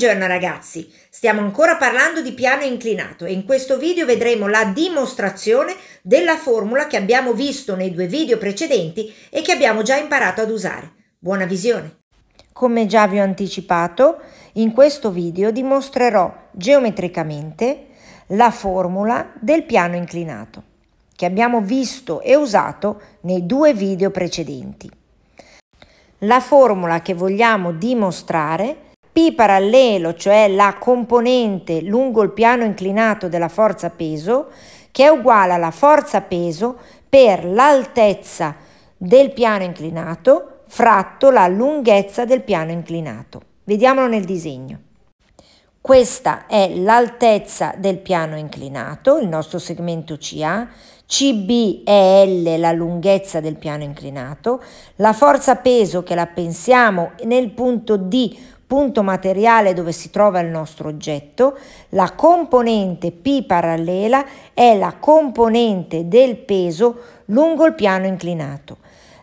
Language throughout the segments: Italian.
Buongiorno ragazzi, stiamo ancora parlando di piano inclinato e in questo video vedremo la dimostrazione della formula che abbiamo visto nei due video precedenti e che abbiamo già imparato ad usare. Buona visione! Come già vi ho anticipato, in questo video dimostrerò geometricamente la formula del piano inclinato che abbiamo visto e usato nei due video precedenti. La formula che vogliamo dimostrare è parallelo, cioè la componente lungo il piano inclinato della forza peso, che è uguale alla forza peso per l'altezza del piano inclinato fratto la lunghezza del piano inclinato. Vediamolo nel disegno. Questa è l'altezza del piano inclinato, il nostro segmento CA, CB è L la lunghezza del piano inclinato, la forza peso che la pensiamo nel punto D punto materiale dove si trova il nostro oggetto, la componente P parallela è la componente del peso lungo il piano inclinato.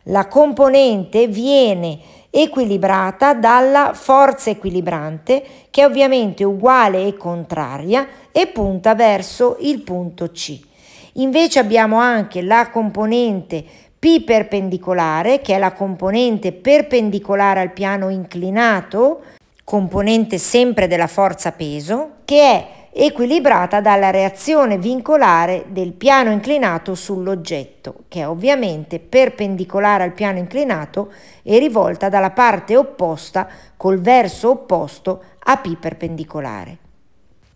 La componente viene equilibrata dalla forza equilibrante che è ovviamente uguale e contraria e punta verso il punto C. Invece abbiamo anche la componente P perpendicolare che è la componente perpendicolare al piano inclinato componente sempre della forza peso, che è equilibrata dalla reazione vincolare del piano inclinato sull'oggetto, che è ovviamente perpendicolare al piano inclinato e rivolta dalla parte opposta col verso opposto a P perpendicolare.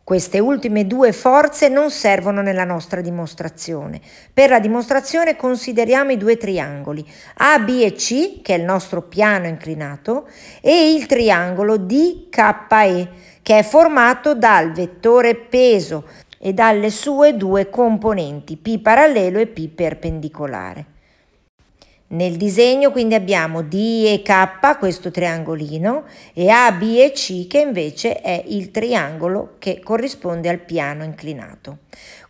Queste ultime due forze non servono nella nostra dimostrazione. Per la dimostrazione consideriamo i due triangoli A, B e C, che è il nostro piano inclinato, e il triangolo DKE, che è formato dal vettore peso e dalle sue due componenti, P parallelo e P perpendicolare. Nel disegno quindi abbiamo D e K, questo triangolino, e A, B e C che invece è il triangolo che corrisponde al piano inclinato.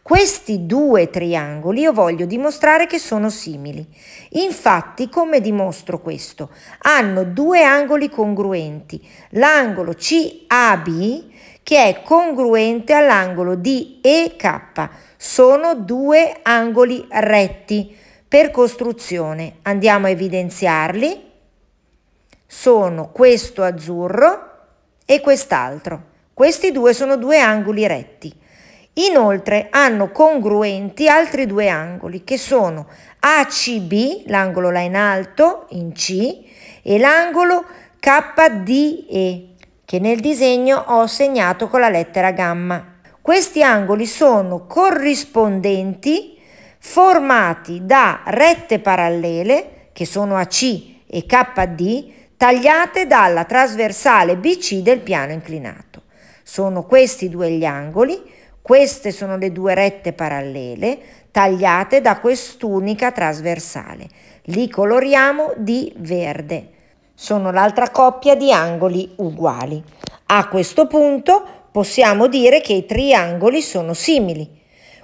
Questi due triangoli io voglio dimostrare che sono simili. Infatti, come dimostro questo? Hanno due angoli congruenti, l'angolo CAB che è congruente all'angolo DEK. Sono due angoli retti per costruzione andiamo a evidenziarli sono questo azzurro e quest'altro questi due sono due angoli retti inoltre hanno congruenti altri due angoli che sono ACB l'angolo là in alto in C e l'angolo KDE che nel disegno ho segnato con la lettera gamma questi angoli sono corrispondenti formati da rette parallele, che sono AC e KD, tagliate dalla trasversale BC del piano inclinato. Sono questi due gli angoli, queste sono le due rette parallele tagliate da quest'unica trasversale. Li coloriamo di verde. Sono l'altra coppia di angoli uguali. A questo punto possiamo dire che i triangoli sono simili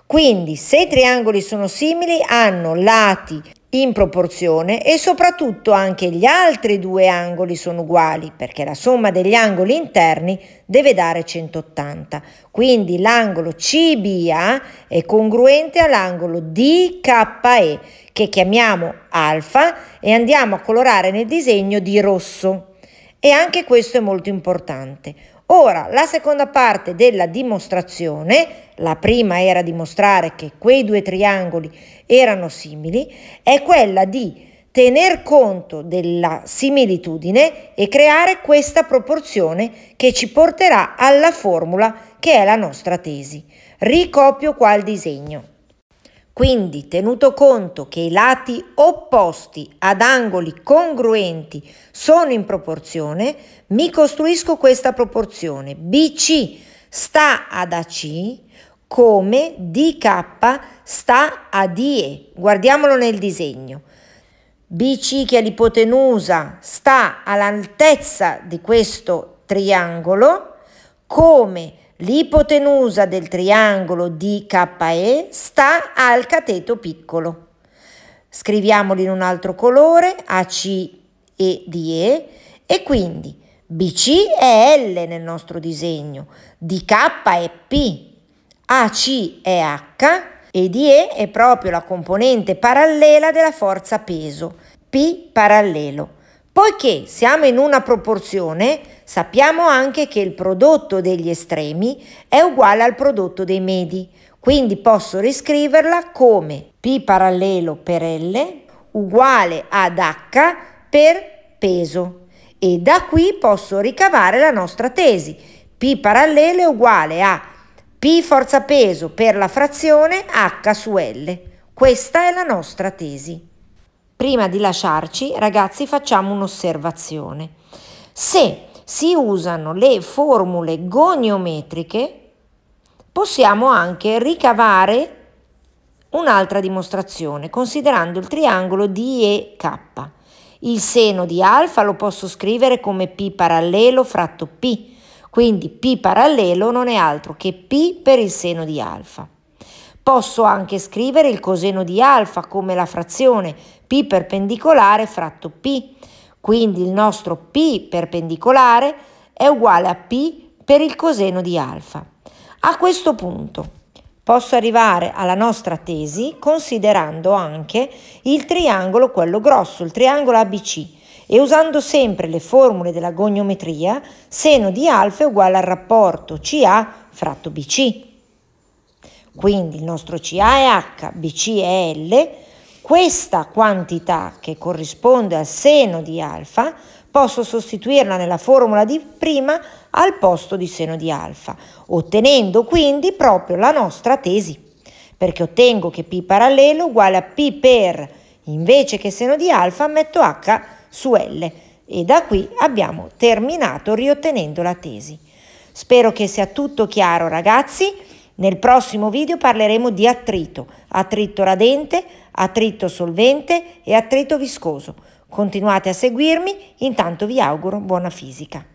quindi se i triangoli sono simili hanno lati in proporzione e soprattutto anche gli altri due angoli sono uguali perché la somma degli angoli interni deve dare 180. Quindi l'angolo CBA è congruente all'angolo DKE che chiamiamo alfa e andiamo a colorare nel disegno di rosso. E anche questo è molto importante. Ora, la seconda parte della dimostrazione la prima era dimostrare che quei due triangoli erano simili, è quella di tener conto della similitudine e creare questa proporzione che ci porterà alla formula che è la nostra tesi. Ricopio qua il disegno. Quindi, tenuto conto che i lati opposti ad angoli congruenti sono in proporzione, mi costruisco questa proporzione. BC sta ad AC come DK sta a DE. Guardiamolo nel disegno. BC che è l'ipotenusa sta all'altezza di questo triangolo come l'ipotenusa del triangolo DKE sta al cateto piccolo. Scriviamoli in un altro colore, AC e DE e quindi BC è L nel nostro disegno, DK è P, AC è H e DE è proprio la componente parallela della forza peso, P parallelo. Poiché siamo in una proporzione, sappiamo anche che il prodotto degli estremi è uguale al prodotto dei medi, quindi posso riscriverla come P parallelo per L uguale ad H per peso. E da qui posso ricavare la nostra tesi. P parallelo è uguale a forza peso per la frazione H su L. Questa è la nostra tesi. Prima di lasciarci, ragazzi, facciamo un'osservazione. Se si usano le formule goniometriche, possiamo anche ricavare un'altra dimostrazione, considerando il triangolo di EK. Il seno di alfa lo posso scrivere come P parallelo fratto P, quindi P parallelo non è altro che P per il seno di alfa. Posso anche scrivere il coseno di alfa come la frazione P perpendicolare fratto P. Quindi il nostro P perpendicolare è uguale a P per il coseno di alfa. A questo punto posso arrivare alla nostra tesi considerando anche il triangolo, quello grosso, il triangolo ABC, e usando sempre le formule della goniometria, seno di alfa è uguale al rapporto CA fratto BC. Quindi il nostro CA è H, BC è L, questa quantità che corrisponde al seno di alfa posso sostituirla nella formula di prima al posto di seno di alfa, ottenendo quindi proprio la nostra tesi, perché ottengo che P parallelo uguale a P per, invece che seno di alfa, metto H su L e da qui abbiamo terminato riottenendo la tesi. Spero che sia tutto chiaro ragazzi. Nel prossimo video parleremo di attrito, attrito radente, attrito solvente e attrito viscoso. Continuate a seguirmi, intanto vi auguro buona fisica.